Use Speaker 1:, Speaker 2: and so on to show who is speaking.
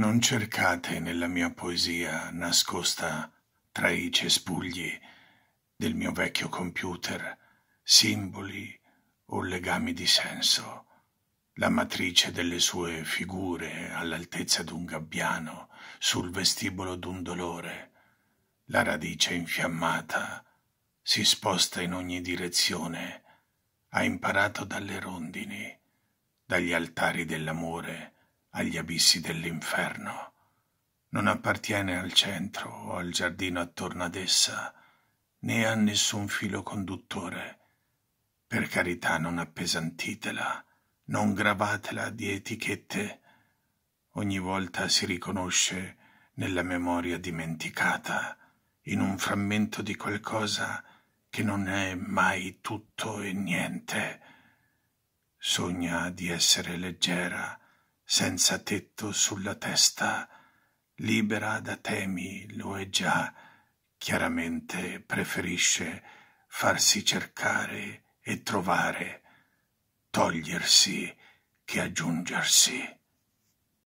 Speaker 1: Non cercate nella mia poesia nascosta tra i cespugli del mio vecchio computer simboli o legami di senso. La matrice delle sue figure all'altezza d'un gabbiano sul vestibolo d'un dolore. La radice infiammata si sposta in ogni direzione. Ha imparato dalle rondini, dagli altari dell'amore agli abissi dell'inferno. Non appartiene al centro o al giardino attorno ad essa, né a nessun filo conduttore. Per carità non appesantitela, non gravatela di etichette. Ogni volta si riconosce nella memoria dimenticata, in un frammento di qualcosa che non è mai tutto e niente. Sogna di essere leggera, senza tetto sulla testa, libera da temi, lo è già, chiaramente preferisce farsi cercare e trovare, togliersi che aggiungersi.